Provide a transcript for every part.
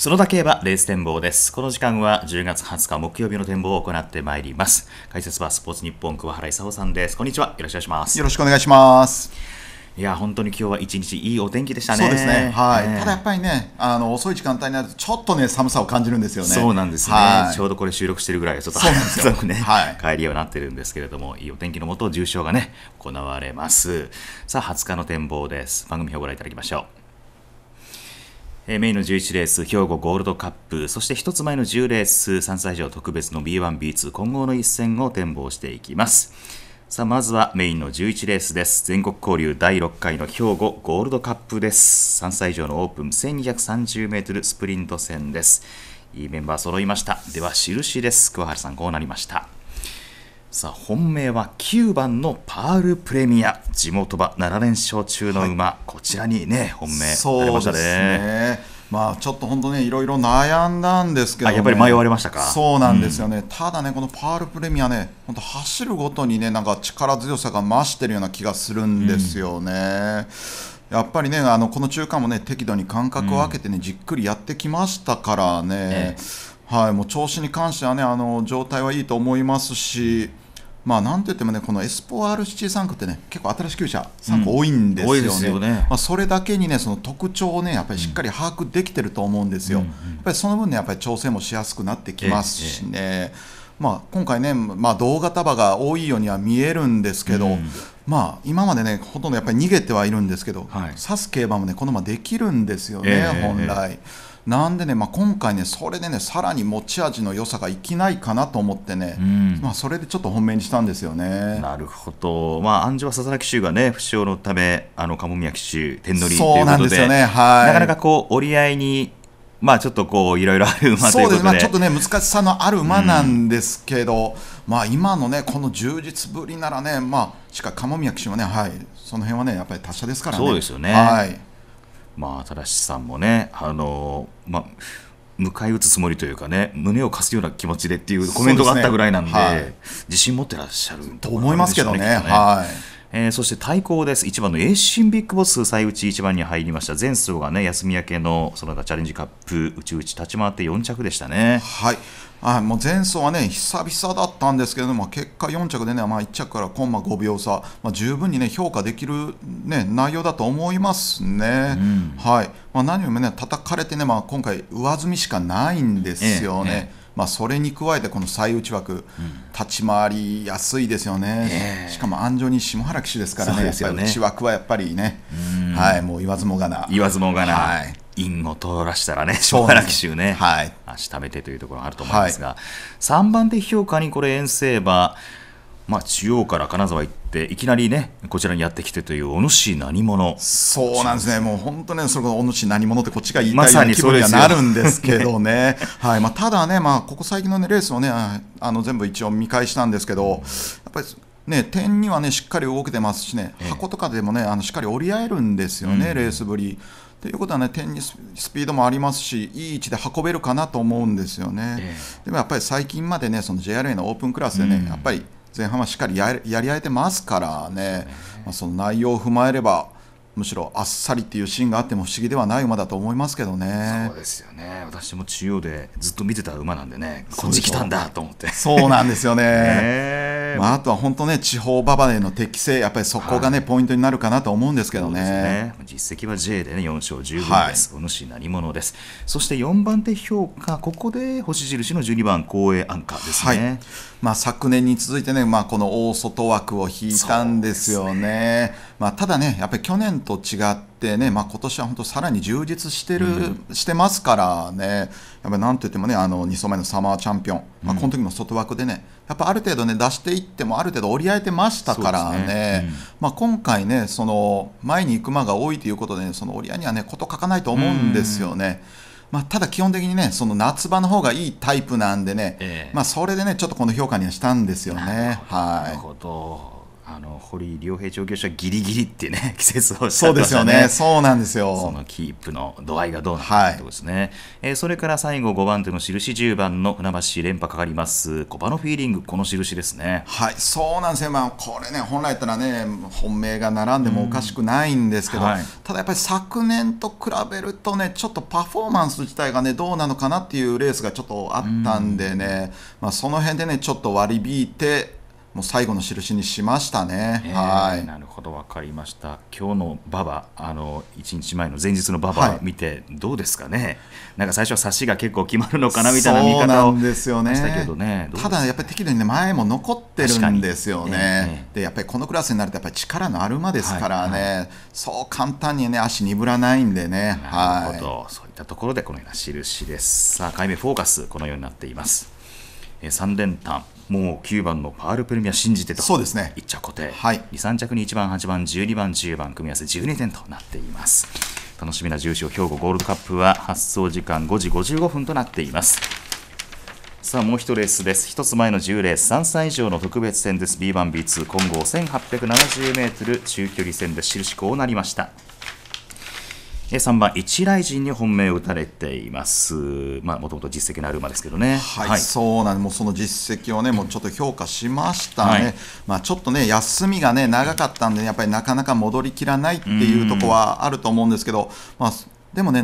そのだけはレース展望です。この時間は10月20日木曜日の展望を行ってまいります。解説はスポーツ日本桑原勲さんです。こんにちは。よろしくお願いします。よろしくお願いします。いや本当に今日は一日いいお天気でしたね。そうですね。はい。えただやっぱりね、あの遅い時間帯になるとちょっとね寒さを感じるんですよね。そうなんですね。ちょうどこれ収録してるぐらいちょっと寒くね、はい、帰りようになってるんですけれども、いいお天気のもと重賞がね行われます。さあ20日の展望です。番組表をご覧いただきましょう。えメインの11レース、兵庫ゴールドカップ、そして1つ前の10レース、3歳以上特別の B1、B2、混合の一戦を展望していきます。さあ、まずはメインの11レースです。全国交流第6回の兵庫ゴールドカップです。3歳以上のオープン1230メートルスプリント戦です。いいメンバー揃いました。では、印です。桑原さん、こうなりました。さあ本命は9番のパールプレミア地元馬7連勝中の馬、はい、こちらにね本命そうですねまあちょっと本当ねいろいろ悩んだんですけど、ね、やっぱり迷われましたかそうなんですよね、うん、ただねこのパールプレミアね本当走るごとにねなんか力強さが増してるような気がするんですよね、うん、やっぱりねあのこの中間もね適度に間隔を空けてね、うん、じっくりやってきましたからね、ねはい、もう調子に関してはねあの状態はいいと思いますしまあ、なんといってもね、このエスポ R7 区ってね、結構新しい旧車、3区多いんですよね、うん、よねまあ、それだけにね、その特徴をね、やっぱりしっかり把握できてると思うんですよ、うんうん、やっぱりその分ね、やっぱり調整もしやすくなってきますしね、ええ、まあ、今回ね、まあ、同型馬が多いようには見えるんですけど、うんまあ、今までね、ほとんどやっぱり逃げてはいるんですけど、はい、指す競馬もね、このままできるんですよね、え本来。えなんでね、まあ、今回ね、それでね、さらに持ち味の良さがいきないかなと思ってね、うん、まあ、それでちょっと本命にしたんですよね。なるほど、まあ、安城は佐々木騎手がね、不傷のため、あの鴨宮騎手、天乗りということで、でねはい、なかなかこう折り合いにまあちょっとこういろいろある馬ということで、まあ、ちょっとね難しさのある馬なんですけど、うん、まあ今のねこの充実ぶりならねまあしかも鴨宮騎手はねはいその辺はねやっぱり達者ですからね。そうですよね。はい。まあ、新さんもね、あのまあ、迎え撃つつもりというかね、胸を貸すような気持ちでっていうコメントがあったぐらいなんで、でねはい、自信持ってらっしゃると思いますけどね。ねはいえー、そして対抗です。1番のエイシンビッグボス、最内1番に入りました。前走がね、休み明けの園田チャレンジカップ、内々立ち回って4着でしたね。はい。あもう前走はね、久々だったんですけれども、結果4着でね、まあ、1着からコンマ5秒差、まあ、十分にね、評価できる、ね、内容だと思いますね。うん、はい。まあ、何よりもね、叩かれてね、まあ、今回、上積みしかないんですよね。えええまあ、それに加えてこの最内枠、うん、立ち回りやすいですよね、えー、しかも安城に下原騎手ですからね、ね内枠はやっぱりね、はい、もう言わずもがな。言わずもがな、はい、イを取らしたらね、下原騎手ね、はい、足食べてというところがあると思いますが、はい、3番手評価にこれ、遠征馬。まあ、中央から金沢行っていきなりねこちらにやってきてというお主何者そうなんですねもう本当ねそれこそお主何者ってこっちが言いたいような気分にはなるんですけどね はいまあ、ただね、まあ、ここ最近の、ね、レースをねあの全部一応見返したんですけどやっぱりね、点には、ね、しっかり動けてますしね、箱とかでもね、あのしっかり折り合えるんですよね、うん、レースぶり。ということは、ね、点にスピードもありますし、いい位置で運べるかなと思うんですよね。え、でもやっぱり最近まで、ね、その JRA のオープンクラスでね、うん、やっぱり前半はしっかりやり合えてますからね、まあ、その内容を踏まえればむしろあっさりっていうシーンがあっても不思議ではない馬だと思いますけどねそうですよね私も中央でずっと見てた馬なんでねこっち来たんだと思ってそうなんですよね まあ、あとは本当ね地方馬場での適性やっぱりそこがね、はい、ポイントになるかなと思うんですけどね、ね、実績は J でね4勝10分です、はい、お主何者ですそして4番手評価ここで星印の12番アンカーですね、はい、まあ、昨年に続いてね、まあ、この大外枠を引いたんですよねまあ、ただねやっぱり去年と違ってね、まあ、今年は本当さらに充実してる、うん、してますからねやっぱなんといってもねあの2走前のサマーチャンピオン、まあ、この時も外枠でねやっぱある程度ね出していってもある程度折り合えてましたからね、ねうん、まあ、今回ねその前に行く馬が多いということで、ね、その折り合いにはね事書かないと思うんですよね。まあ、ただ基本的にねその夏場の方がいいタイプなんでね、えまあ、それでねちょっとこの評価にはしたんですよね。はい、なるほどあの堀良平調教師はギリギリってね 季節をした、ね、そうですよねそうなんですよそのキープの度合いがどうなのかとですね、はい、えー、それから最後5番手の印10番の船橋連覇かかります小馬のフィーリングこの印ですねはいそうなんですよ、まあ、これね本来やったらね本命が並んでもおかしくないんですけど、はい、ただやっぱり昨年と比べるとねちょっとパフォーマンス自体がねどうなのかなっていうレースがちょっとあったんでね、ん、まあ、その辺でねちょっと割り引いてもう最後の印にしましたね。えー、はい。なるほど、わかりました。今日の馬場、あの一日前の前日の馬場見て、どうですかね、はい。なんか最初は差しが結構決まるのかなみたいな見方をしたけどね。どねただやっぱり適度に、ね、前も残ってるんですよね。えー、で、やっぱりこのクラスになるとやっぱり力のある馬ですからね。はいはい、そう簡単にね足鈍らないんでね。なるほど、はい、そういったところでこのような印です。さあ、解明フォーカスこのようになっています。3連単もう9番のパールプレミア信じてとそうですね1着固定、はい、23着に1番8番12番10番組み合わせ12点となっています楽しみな重賞兵庫ゴールドカップは発送時間5時55分となっていますさあもう一レースです一つ前の10レース3歳以上の特別戦です B1B2 混合 1870m 中距離戦で印こうなりました3番、一来陣に本命を打たれています、まあ、もともと実績のある馬ですけどね、はい、はい、そうなんもうその実績をね、もうちょっと評価しましたね、はい、まあ、ちょっとね、休みがね、長かったんで、ね、やっぱりなかなか戻りきらないっていうところはあると思うんですけど、まあ、でもね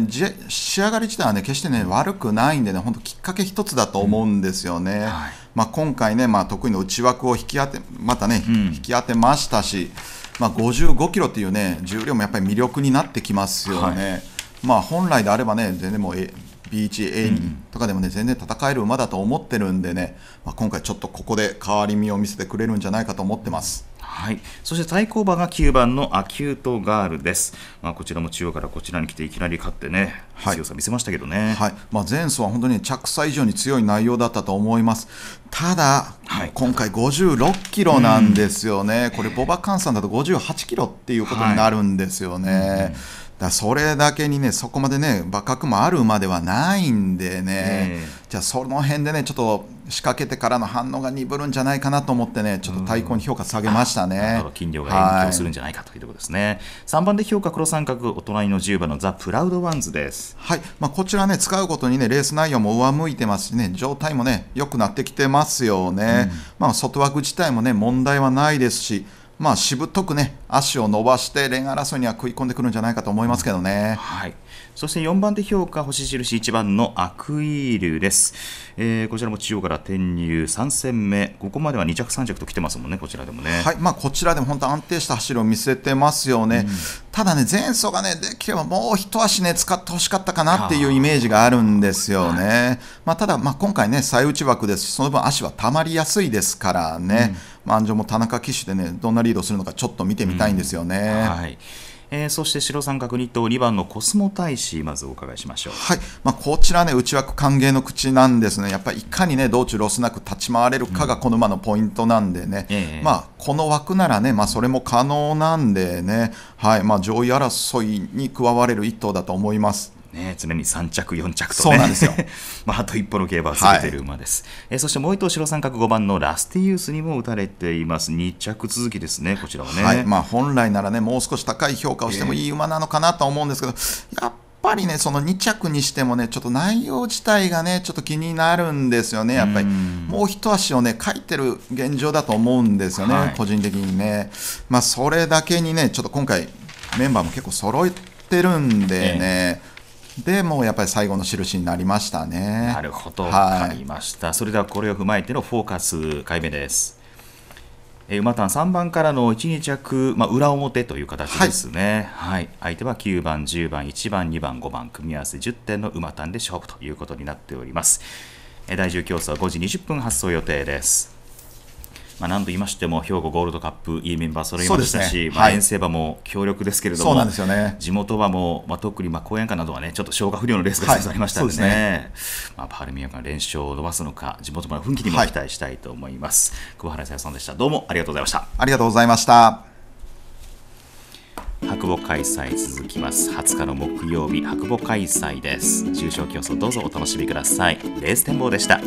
仕上がり自体はね決してね悪くないんでね本当きっかけ一つだと思うんですよね。うんはい、まあ、今回ね、まあ、得意の内枠を引き当てまたね、うん、引き当てましたし、まあ、55キロっていうね重量もやっぱり魅力になってきますよね。はい、まあ、本来であればね全然もう B1A にとかでもね全然戦える馬だと思ってるんでね、まあ、今回ちょっとここで変わり身を見せてくれるんじゃないかと思ってます。はい、そして対抗馬が9番のアキュートガールです、まあ、こちらも中央からこちらに来ていきなり勝ってね、はい、強さ見せましたけどね、はいまあ、前走は本当に着差以上に強い内容だったと思いますただ、はい、今回56キロなんですよね、これボバ換算だと58キロっていうことになるんですよね。だそれだけにね、そこまでね、馬カもあるまではないんでね、うん、じゃあ、その辺でね、ちょっと仕掛けてからの反応が鈍るんじゃないかなと思ってね、ちょっと対抗に評価下げましたね。うん、金量が影響するんじゃないかというところですね。はい、3番で評価、黒三角、お隣の10番のザ・プラウドワンズです。はいまあ、こちらね、使うことにね、レース内容も上向いてますしね、状態もね、良くなってきてますよね。うん、まあ、外枠自体もね、問題はないですし、まあ、しぶとくね足を伸ばしてレーン争いには食い込んでくるんじゃないかと思いますけどね。はいそして4番手評価、星印1番のアクイールです。えー、こちらも中央から転入3戦目、ここまでは2着、3着と来てますもんね、こちらでもね。はい、まあ、こちらでも本当、安定した走りを見せてますよね、うん、ただね、前走がね、できればもう一足ね、使ってほしかったかなっていうイメージがあるんですよね。まあ、ただ、まあ、今回ね、最内枠ですし、その分、足はたまりやすいですからね、うん、まあ、も田中騎手でね、どんなリードするのか、ちょっと見てみたいんですよね。うん、はいえー、そして白三角2頭2番のコスモ大使まずお伺いしましょう、はいまあ、こちらね内枠歓迎の口なんですねやっぱりいかにね道中ロスなく立ち回れるかがこの馬のポイントなんでね、うん、まあ、この枠ならね、まあ、それも可能なんでね、はいまあ、上位争いに加われる1頭だと思います。ね、常に3着、4着と、ね、そうなんですよ まあ、あと一歩の競馬を続けている馬です、はい、えー、そしてもう一頭、白三角5番のラスティユースにも打たれています、2着続きですね、こちらはね、はいまあ、本来ならね、もう少し高い評価をしてもいい馬なのかなと思うんですけど、やっぱりね、その2着にしてもね、ちょっと内容自体がね、ちょっと気になるんですよね、やっぱり、もう一足をね、書いてる現状だと思うんですよね、はい、個人的にね。まあ、それだけにね、ちょっと今回、メンバーも結構揃ってるんでね。ええでもうやっぱり最後の印になりましたね。なるほど、わかりました。それではこれを踏まえてのフォーカス回目です。え馬単三番からの一2着、まあ、裏表という形ですね、はい、はい、相手は九番、十番、一番、二番、五番、組み合わせ十点の馬単で勝負ということになっております。え第十競争は五時二十分発送予定です。まあ、何度言いましても兵庫ゴールドカップいいメンバー揃いましたし、ね、まあ、遠征馬も強力ですけれども、ね、地元馬も、まあ、特にまあ後援会などはねちょっと消化不良のレースがございましたので、ねはい、ねまあ、パールミヤが連勝を伸ばすのか地元馬の奮起にも期待したいと思います、はい、久保原さんでしたどうもありがとうございましたありがとうございました白母開催続きます20日の木曜日白母開催です重賞競争どうぞお楽しみくださいレース展望でした